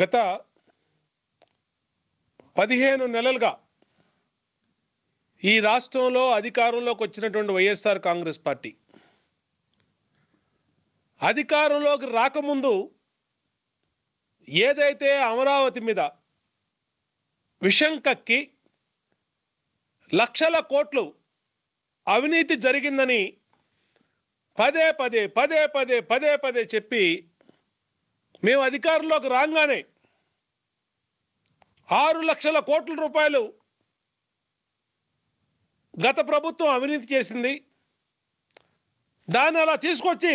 గత పదిహేను నెలలుగా ఈ రాష్ట్రంలో అధికారంలోకి వచ్చినటువంటి వైఎస్ఆర్ కాంగ్రెస్ పార్టీ అధికారంలోకి రాకముందు ఏదైతే అమరావతి మీద విషం కక్కి లక్షల కోట్లు అవినీతి జరిగిందని పదే పదే పదే పదే పదే పదే చెప్పి మేము అధికారంలోకి రాగానే ఆరు లక్షల కోట్ల రూపాయలు గత ప్రభుత్వం అవినీతి చేసింది దాన్ని అలా తీసుకొచ్చి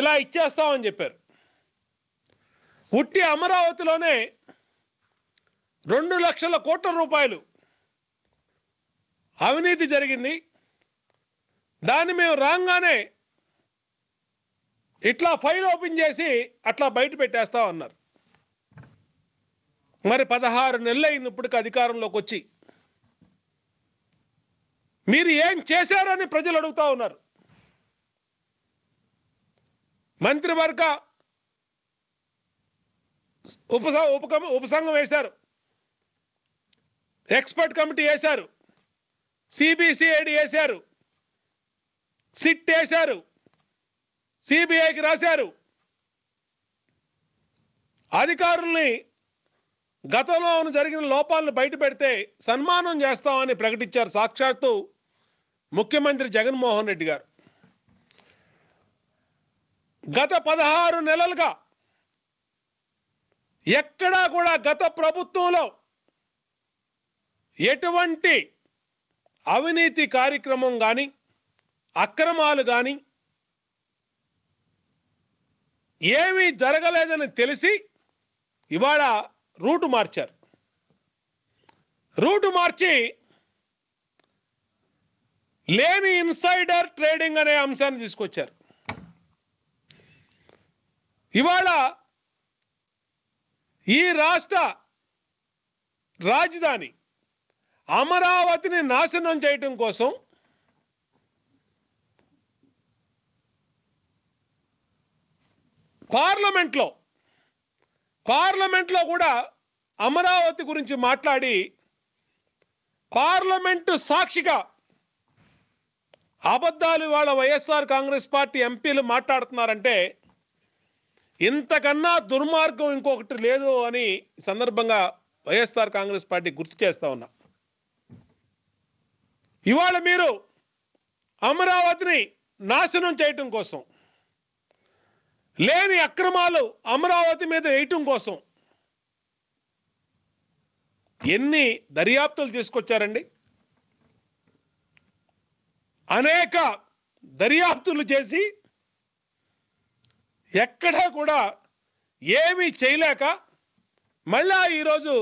ఇలా ఇచ్చేస్తామని చెప్పారు ఉట్టి అమరావతిలోనే రెండు లక్షల కోట్ల రూపాయలు అవినీతి జరిగింది దాన్ని మేము రాగానే ఇట్లా ఫైల్ ఓపెన్ చేసి అట్లా బయట పెట్టేస్తా అన్నారు మరి పదహారు నెలలు అయింది ఇప్పటికి అధికారంలోకి వచ్చి మీరు ఏం చేశారని ప్రజలు అడుగుతా ఉన్నారు మంత్రివర్గ ఉపస ఉప ఉపసంఘం వేశారు ఎక్స్పర్ట్ కమిటీ వేశారు సిబిసిఐడి వేశారు సిట్ వేశారు సిబిఐకి రాశారు అధికారుల్ని గతంలో జరిగిన లోపాలను బయటపెడితే సన్మానం చేస్తామని ప్రకటించారు సాక్షాత్తు ముఖ్యమంత్రి జగన్మోహన్ రెడ్డి గారు గత పదహారు నెలలుగా ఎక్కడా కూడా గత ప్రభుత్వంలో ఎటువంటి అవినీతి కార్యక్రమం కానీ అక్రమాలు కానీ ఏమీ జరగలేదని తెలిసి ఇవాళ రూటు మార్చారు రూటు మార్చి లేని ఇన్సైడర్ ట్రేడింగ్ అనే అంశాన్ని తీసుకొచ్చారు ఇవాళ ఈ రాష్ట్ర రాజధాని అమరావతిని నాశనం చేయటం కోసం పార్లమెంట్లో పార్లమెంట్లో కూడా అమరావతి గురించి మాట్లాడి పార్లమెంటు సాక్షిగా అబద్ధాలు వాళ్ళ వైఎస్ఆర్ కాంగ్రెస్ పార్టీ ఎంపీలు మాట్లాడుతున్నారంటే ఇంతకన్నా దుర్మార్గం ఇంకొకటి లేదు అని సందర్భంగా వైఎస్ఆర్ కాంగ్రెస్ పార్టీ గుర్తు చేస్తా ఉన్నా ఇవాళ మీరు అమరావతిని నాశనం చేయటం కోసం లేని అక్రమాలు అమరావతి మీద వేయటం కోసం ఎన్ని దర్యాప్తులు తీసుకొచ్చారండి అనేక దర్యాప్తులు చేసి ఎక్కడా కూడా ఏమీ చేయలేక మళ్ళా ఈరోజు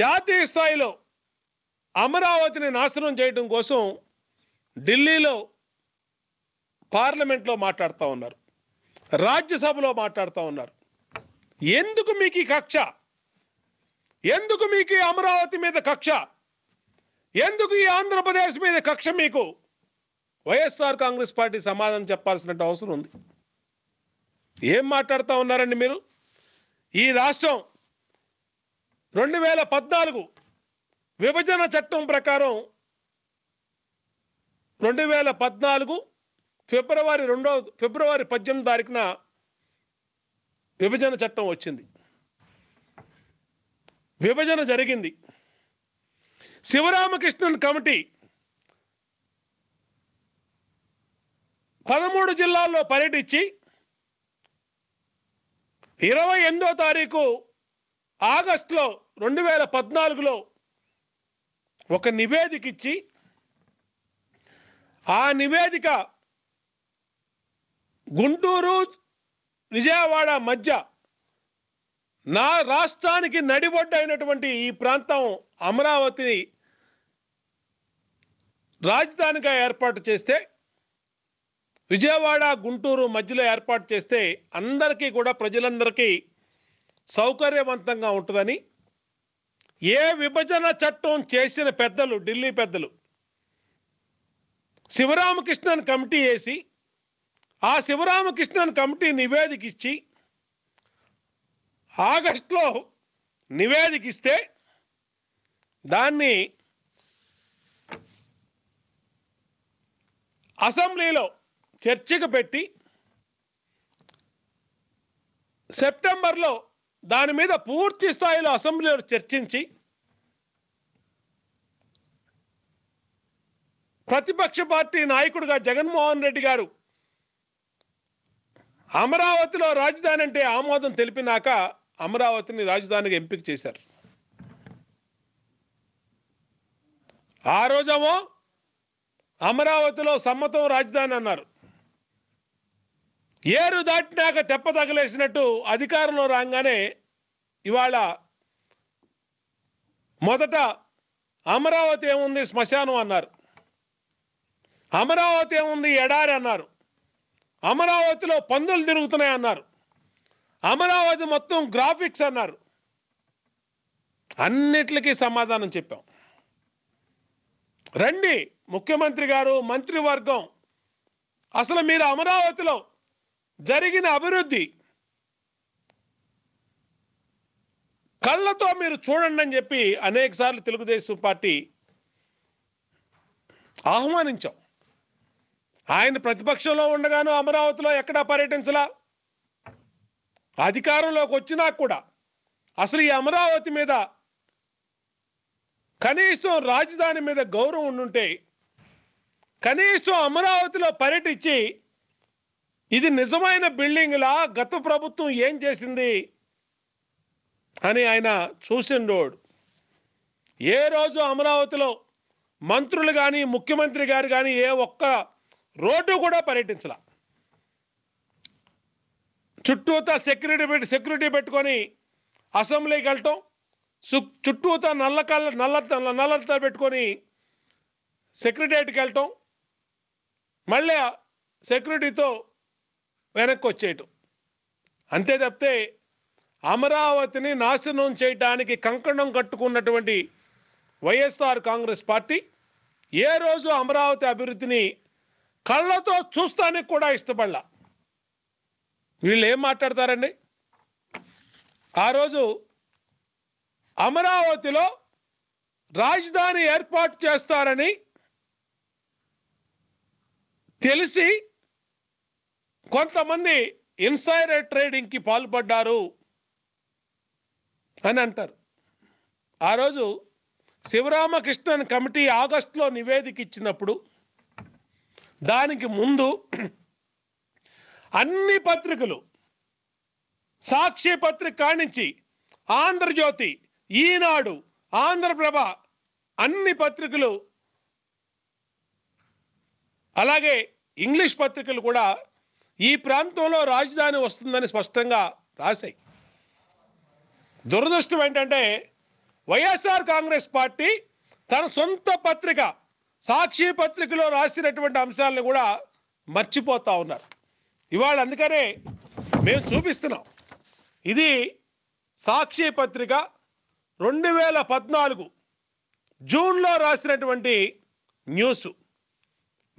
జాతీయ స్థాయిలో అమరావతిని నాశనం చేయడం కోసం ఢిల్లీలో పార్లమెంట్లో మాట్లాడుతూ ఉన్నారు రాజ్యసభలో మాట్లాడుతూ ఉన్నారు ఎందుకు మీకు ఈ కక్ష ఎందుకు మీకు ఈ అమరావతి మీద కక్ష ఎందుకు ఈ ఆంధ్రప్రదేశ్ మీద కక్ష మీకు వైఎస్ఆర్ కాంగ్రెస్ పార్టీ సమాధానం చెప్పాల్సిన అవసరం ఉంది ఏం మాట్లాడుతూ ఉన్నారండి మీరు ఈ రాష్ట్రం రెండు వేల పద్నాలుగు విభజన చట్టం ప్రకారం రెండు వేల పద్నాలుగు ఫిబ్రవరి రెండో ఫిబ్రవరి పద్దెనిమిది తారీఖున విభజన చట్టం వచ్చింది విభజన జరిగింది శివరామకృష్ణన్ కమిటీ పదమూడు జిల్లాల్లో పర్యటించి ఇరవై ఎనిమిదో తారీఖు ఆగస్టులో రెండు వేల పద్నాలుగులో ఒక నివేదిక ఇచ్చి ఆ నివేదిక గుంటూరు విజయవాడ మధ్య నా రాష్ట్రానికి నడిబొడ్డైనటువంటి ఈ ప్రాంతం అమరావతిని రాజధానిగా ఏర్పాటు చేస్తే విజయవాడ గుంటూరు మధ్యలో ఏర్పాటు చేస్తే అందరికీ కూడా ప్రజలందరికీ సౌకర్యవంతంగా ఉంటుందని ఏ విభజన చట్టం చేసిన పెద్దలు ఢిల్లీ పెద్దలు శివరామకృష్ణన్ కమిటీ వేసి ఆ శివరామకృష్ణన్ కమిటీ నివేదిక ఇచ్చి ఆగస్టులో నివేదిక ఇస్తే దాన్ని అసెంబ్లీలో చర్చకు పెట్టి సెప్టెంబర్లో దాని మీద పూర్తి స్థాయిలో అసెంబ్లీలో చర్చించి ప్రతిపక్ష పార్టీ నాయకుడుగా జగన్మోహన్ రెడ్డి గారు అమరావతిలో రాజధాని అంటే ఆమోదం తెలిపినాక అమరావతిని రాజధానిగా ఎంపిక చేశారు ఆ రోజేమో అమరావతిలో సమ్మతం రాజధాని అన్నారు ఏరు దాటినాక తెప్ప తగలేసినట్టు అధికారంలో రాగానే ఇవాళ మొదట అమరావతి ఏముంది శ్మశానం అన్నారు అమరావతి ఏముంది ఎడారి అన్నారు అమరావతిలో పందులు తిరుగుతున్నాయి అన్నారు అమరావతి మొత్తం గ్రాఫిక్స్ అన్నారు అన్నిటికీ సమాధానం చెప్పాం రండి ముఖ్యమంత్రి గారు మంత్రివర్గం అసలు మీరు అమరావతిలో జరిగిన అభివృద్ధి కళ్ళతో మీరు చూడండి అని చెప్పి అనేకసార్లు తెలుగుదేశం పార్టీ ఆహ్వానించాం ఆయన ప్రతిపక్షంలో ఉండగాను అమరావతిలో ఎక్కడా పర్యటించలా అధికారంలోకి వచ్చినా కూడా అసలు ఈ అమరావతి మీద కనీసం రాజధాని మీద గౌరవం ఉండుంటే కనీసం అమరావతిలో పర్యటించి ఇది నిజమైన బిల్డింగ్లా గత ప్రభుత్వం ఏం చేసింది అని ఆయన చూసిండోడు ఏ రోజు అమరావతిలో మంత్రులు కానీ ముఖ్యమంత్రి గారు కానీ ఏ ఒక్క రోడ్డు కూడా పర్యటించాల చుట్టూతా సెక్యూరిటీ పెట్టి సెక్యూరిటీ పెట్టుకొని అసెంబ్లీకి వెళ్ళటం చుట్టూతా నల్ల కళ్ళ నల్ల నల్లత పెట్టుకొని సెక్రటరియట్కి వెళ్ళటం మళ్ళీ సెక్యూరిటీతో వెనక్కి వచ్చేయటం అంతే తప్పితే అమరావతిని నాశనం చేయడానికి కంకణం కట్టుకున్నటువంటి వైఎస్ఆర్ కాంగ్రెస్ పార్టీ ఏ రోజు అమరావతి అభివృద్ధిని కళ్ళతో చూస్తానికి కూడా ఇష్టపడలా వీళ్ళు ఏం మాట్లాడతారండి ఆ రోజు అమరావతిలో రాజధాని ఏర్పాటు చేస్తారని తెలిసి కొంతమంది ఇన్సైడర్ కి పాల్పడ్డారు అని అంటారు ఆ రోజు శివరామకృష్ణన్ కమిటీ ఆగస్టులో నివేదిక ఇచ్చినప్పుడు దానికి ముందు అన్ని పత్రికలు సాక్షి పత్రిక కానించి ఆంధ్రజ్యోతి ఈనాడు ఆంధ్రప్రభ అన్ని పత్రికలు అలాగే ఇంగ్లీష్ పత్రికలు కూడా ఈ ప్రాంతంలో రాజధాని వస్తుందని స్పష్టంగా రాశాయి దురదృష్టం ఏంటంటే వైఎస్ఆర్ కాంగ్రెస్ పార్టీ తన సొంత పత్రిక సాక్షి పత్రికలో రాసినటువంటి అంశాలను కూడా మర్చిపోతా ఉన్నారు ఇవాళ అందుకనే మేము చూపిస్తున్నాం ఇది సాక్షి పత్రిక రెండు వేల పద్నాలుగు జూన్లో రాసినటువంటి న్యూస్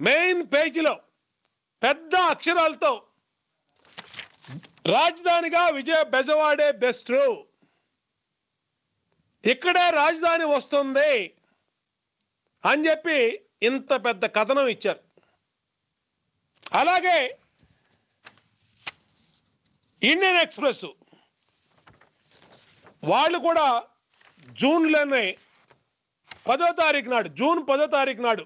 మెయిన్ పేజీలో పెద్ద అక్షరాలతో రాజధానిగా విజయ బెజవాడే బెస్ట్ ఇక్కడే రాజధాని వస్తుంది అని చెప్పి ఇంత పెద్ద కథనం ఇచ్చారు అలాగే ఇండియన్ ఎక్స్ప్రెస్ వాళ్ళు కూడా జూన్లోనే పదో తారీఖు నాడు జూన్ పదో తారీఖు నాడు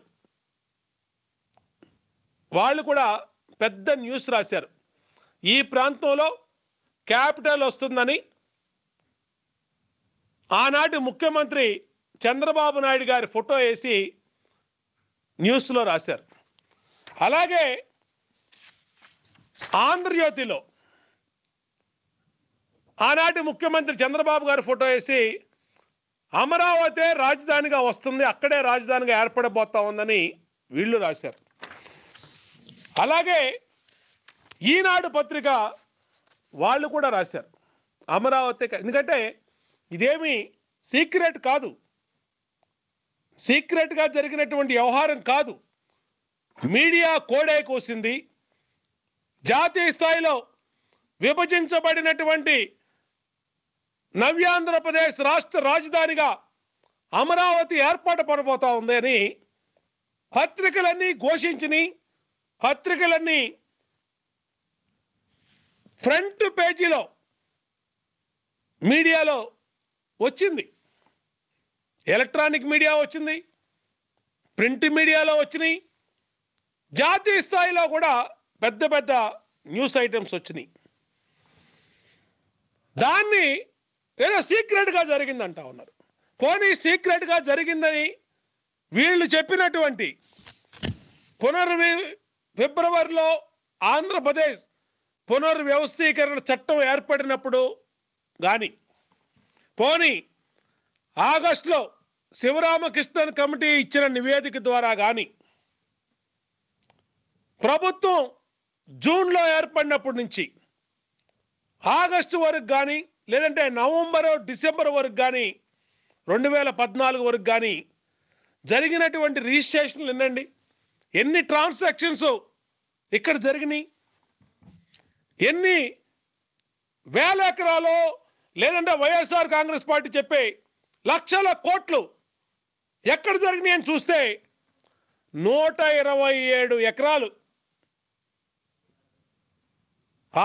వాళ్ళు కూడా పెద్ద న్యూస్ రాశారు ఈ ప్రాంతంలో క్యాపిటల్ వస్తుందని ఆనాటి ముఖ్యమంత్రి చంద్రబాబు నాయుడు గారి ఫోటో వేసి న్యూస్లో రాశారు అలాగే ఆంధ్రజ్యోతిలో ఆనాటి ముఖ్యమంత్రి చంద్రబాబు గారి ఫోటో వేసి అమరావతి రాజధానిగా వస్తుంది అక్కడే రాజధానిగా ఏర్పడబోతా ఉందని వీళ్ళు రాశారు అలాగే ఈనాడు పత్రిక వాళ్ళు కూడా రాశారు అమరావతి ఎందుకంటే ఇదేమి సీక్రెట్ కాదు సీక్రెట్ గా జరిగినటువంటి వ్యవహారం కాదు మీడియా కోడే కోసింది జాతీయ స్థాయిలో విభజించబడినటువంటి నవ్యాంధ్రప్రదేశ్ రాష్ట్ర రాజధానిగా అమరావతి ఏర్పాటు పడబోతా ఉందని పత్రికలన్నీ ఘోషించిని పత్రికలన్నీ ఫ్రంట్ పేజీలో మీడియాలో వచ్చింది ఎలక్ట్రానిక్ మీడియా వచ్చింది ప్రింట్ మీడియాలో వచ్చినాయి జాతీయ స్థాయిలో కూడా పెద్ద పెద్ద న్యూస్ ఐటమ్స్ వచ్చినాయి దాన్ని ఏదో సీక్రెట్గా జరిగిందంట ఉన్నారు పోనీ సీక్రెట్గా జరిగిందని వీళ్ళు చెప్పినటువంటి పునర్వి ఫిబ్రవరిలో ఆంధ్రప్రదేశ్ పునర్వ్యవస్థీకరణ చట్టం ఏర్పడినప్పుడు కానీ పోనీ ఆగస్టులో శివరామకృష్ణన్ కమిటీ ఇచ్చిన నివేదిక ద్వారా కానీ ప్రభుత్వం జూన్లో ఏర్పడినప్పటి నుంచి ఆగస్టు వరకు కానీ లేదంటే నవంబర్ డిసెంబర్ వరకు కానీ రెండు వేల పద్నాలుగు వరకు కానీ జరిగినటువంటి రిజిస్ట్రేషన్లు ఎన్నండి ఎన్ని ట్రాన్సాక్షన్స్ ఇక్కడ జరిగినాయి ఎన్ని వేల ఎకరాలో లేదంటే వైఎస్ఆర్ కాంగ్రెస్ పార్టీ చెప్పే లక్షల కోట్లు ఎక్కడ జరిగినాయి అని చూస్తే నూట ఇరవై ఏడు ఎకరాలు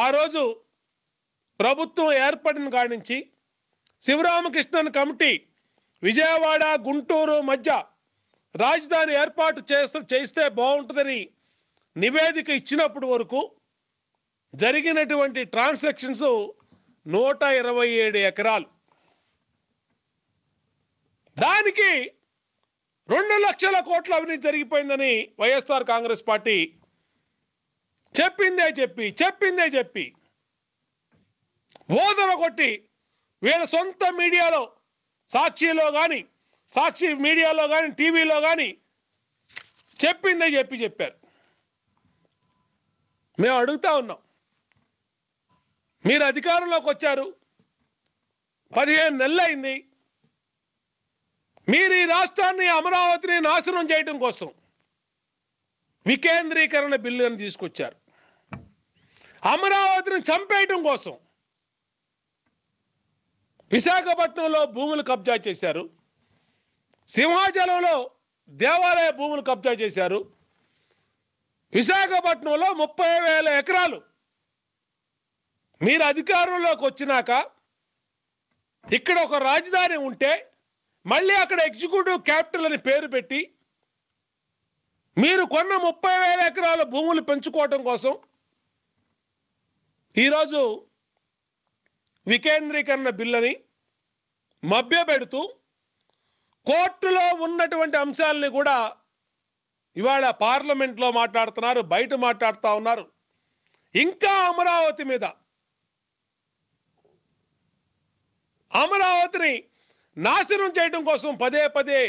ఆ రోజు ప్రభుత్వం ఏర్పడిన కాడి నుంచి శివరామకృష్ణన్ కమిటీ విజయవాడ గుంటూరు మధ్య రాజధాని ఏర్పాటు చేస్త చేస్తే బాగుంటుందని నివేదిక ఇచ్చినప్పుడు వరకు జరిగినటువంటి ట్రాన్సాక్షన్స్ నూట ఇరవై ఏడు ఎకరాలు దానికి రెండు లక్షల కోట్ల అవినీతి జరిగిపోయిందని వైఎస్ఆర్ కాంగ్రెస్ పార్టీ చెప్పిందే చెప్పి చెప్పిందే చెప్పి ఓదర కొట్టి వీళ్ళ సొంత మీడియాలో సాక్షిలో కానీ సాక్షి మీడియాలో కానీ టీవీలో కానీ చెప్పిందే చెప్పి చెప్పారు మేము అడుగుతా ఉన్నాం మీరు అధికారంలోకి వచ్చారు పదిహేను నెలలు అయింది మీరు ఈ రాష్ట్రాన్ని అమరావతిని నాశనం చేయడం కోసం వికేంద్రీకరణ బిల్లును తీసుకొచ్చారు అమరావతిని చంపేయటం కోసం విశాఖపట్నంలో భూములు కబ్జా చేశారు సింహాచలంలో దేవాలయ భూములు కబ్జా చేశారు విశాఖపట్నంలో ముప్పై వేల ఎకరాలు మీరు అధికారంలోకి వచ్చినాక ఇక్కడ ఒక రాజధాని ఉంటే మళ్ళీ అక్కడ ఎగ్జిక్యూటివ్ క్యాపిటల్ అని పేరు పెట్టి మీరు కొన్న ముప్పై వేల ఎకరాల భూములు పెంచుకోవటం కోసం ఈరోజు వికేంద్రీకరణ బిల్లని మభ్యపెడుతూ కోర్టులో ఉన్నటువంటి అంశాలని కూడా ఇవాళ పార్లమెంట్లో మాట్లాడుతున్నారు బయట మాట్లాడుతూ ఉన్నారు ఇంకా అమరావతి మీద అమరావతిని నాశనం చేయడం కోసం పదే పదే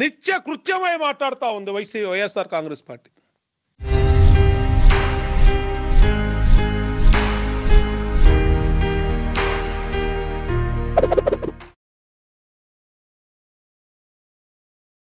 నిత్య కృత్యమై మాట్లాడుతూ ఉంది వైసీపీ వైఎస్ఆర్ కాంగ్రెస్ పార్టీ